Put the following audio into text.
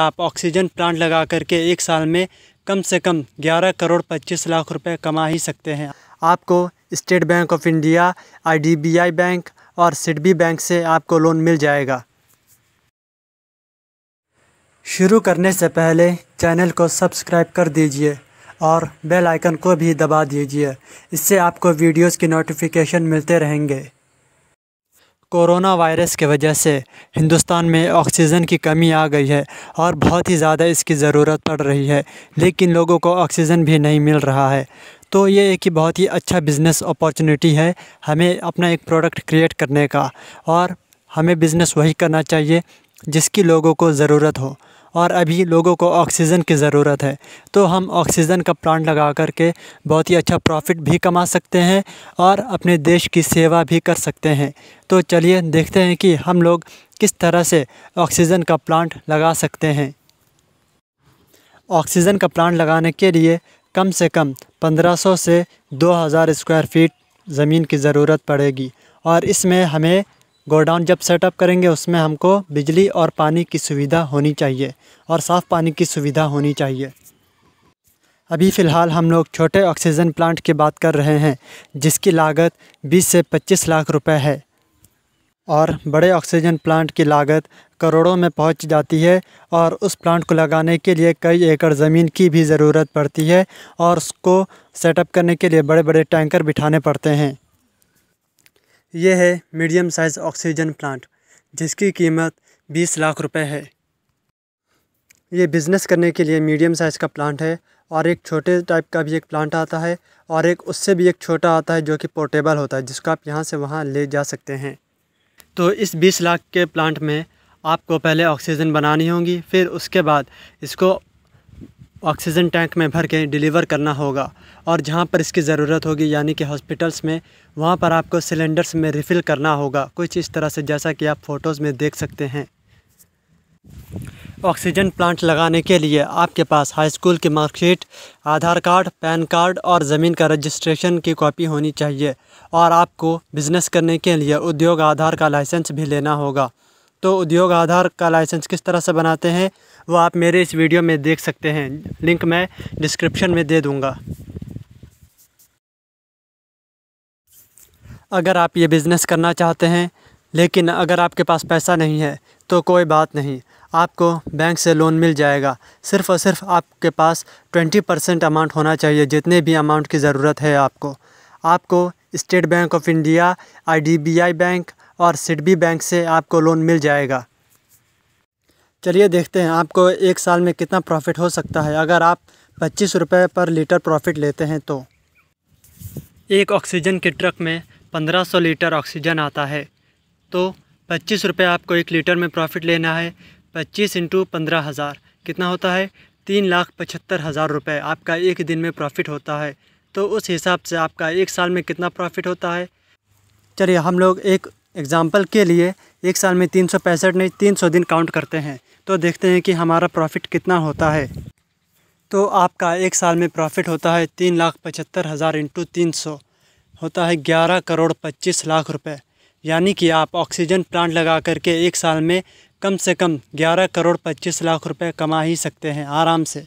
आप oxygen plant लगा करके एक साल में कम से कम 11 करोड़ 25 लाख रुपए कमा ही सकते हैं आपको State Bank of India IDBI bank और सिडबी बैंक से आपको लोन मिल जाएगा शुरू करने से पहले चैनल को सब्सक्राइब कर दीजिए और बेल आइकन को भी दबा दीजिए इससे आपको वीडियोस की नोटिफिकेशन मिलते रहेंगे कोरोना वायरस के वजह से हिंदुस्तान में ऑक्सीजन की कमी आ गई है और बहुत ही ज़्यादा इसकी ज़रूरत पड़ रही है लेकिन लोगों को ऑक्सीजन भी नहीं मिल रहा है तो ये एक ही बहुत ही अच्छा बिज़नेस अपॉर्चुनिटी है हमें अपना एक प्रोडक्ट क्रिएट करने का और हमें बिज़नेस वही करना चाहिए जिसकी लोगों को ज़रूरत हो और अभी लोगों को ऑक्सीजन की ज़रूरत है तो हम ऑक्सीजन का प्लांट लगा कर के बहुत ही अच्छा प्रॉफिट भी कमा सकते हैं और अपने देश की सेवा भी कर सकते हैं तो चलिए देखते हैं कि हम लोग किस तरह से ऑक्सीजन का प्लांट लगा सकते हैं ऑक्सीजन का प्लांट लगाने के लिए कम से कम 1500 से 2000 स्क्वायर फीट ज़मीन की ज़रूरत पड़ेगी और इसमें हमें गोडाउन जब सेटअप करेंगे उसमें हमको बिजली और पानी की सुविधा होनी चाहिए और साफ़ पानी की सुविधा होनी चाहिए अभी फ़िलहाल हम लोग छोटे ऑक्सीजन प्लांट की बात कर रहे हैं जिसकी लागत 20 से 25 लाख रुपए है और बड़े ऑक्सीजन प्लांट की लागत करोड़ों में पहुंच जाती है और उस प्लांट को लगाने के लिए कई एकड़ ज़मीन की भी ज़रूरत पड़ती है और उसको सेटअप करने के लिए बड़े बड़े टैंकर बिठाने पड़ते हैं यह है मीडियम साइज ऑक्सीजन प्लांट जिसकी कीमत बीस लाख रुपए है ये बिज़नेस करने के लिए मीडियम साइज़ का प्लांट है और एक छोटे टाइप का भी एक प्लांट आता है और एक उससे भी एक छोटा आता है जो कि पोर्टेबल होता है जिसको आप यहाँ से वहाँ ले जा सकते हैं तो इस बीस लाख के प्लांट में आपको पहले ऑक्सीजन बनानी होगी फिर उसके बाद इसको ऑक्सीजन टैंक में भर के डिलीवर करना होगा और जहाँ पर इसकी ज़रूरत होगी यानी कि हॉस्पिटल्स में वहाँ पर आपको सिलेंडर्स में रिफ़िल करना होगा कुछ इस तरह से जैसा कि आप फ़ोटोज़ में देख सकते हैं ऑक्सीजन प्लांट लगाने के लिए आपके पास हाई स्कूल की marksheet Aadhaar card PAN card और ज़मीन का रजिस्ट्रेशन की कॉपी होनी चाहिए और आपको बिज़नेस करने के लिए उद्योग आधार का लाइसेंस भी लेना होगा तो उद्योग आधार का लाइसेंस किस तरह से बनाते हैं वो आप मेरे इस वीडियो में देख सकते हैं लिंक मैं डिस्क्रिप्शन में दे दूँगा अगर आप ये बिज़नेस करना चाहते हैं लेकिन अगर आपके पास पैसा नहीं है तो कोई बात नहीं आपको बैंक से लोन मिल जाएगा सिर्फ़ और सिर्फ आपके पास ट्वेंटी परसेंट अमाउंट होना चाहिए जितने भी अमाउंट की ज़रूरत है आपको आपको State Bank of India IDBI bank और सिडबी बैंक से आपको लोन मिल जाएगा चलिए देखते हैं आपको एक साल में कितना प्रॉफिट हो सकता है अगर आप पच्चीस रुपये पर लीटर प्रॉफिट लेते हैं तो एक ऑक्सीजन के ट्रक में पंद्रह सौ लीटर ऑक्सीजन आता है तो पच्चीस रुपये आपको एक लीटर में प्रॉफिट लेना है पच्चीस इंटू पंद्रह हज़ार कितना होता है तीन लाख पचहत्तर हज़ार रुपये आपका एक दिन में प्रॉफिट होता है तो उस हिसाब से आपका एक साल में कितना प्रॉफिट होता है चलिए हम लोग एक एग्ज़ाम्पल के लिए एक साल में तीन सौ पैंसठ नहीं तीन सौ दिन काउंट करते हैं तो देखते हैं कि हमारा प्रॉफिट कितना होता है तो आपका एक साल में प्रॉफिट होता है तीन लाख पचहत्तर हज़ार इंटू तीन सौ होता है ग्यारह करोड़ पच्चीस लाख रुपए यानी कि आप ऑक्सीजन प्लांट लगा करके एक साल में कम से कम ग्यारह करोड़ पच्चीस लाख रुपए कमा ही सकते हैं आराम से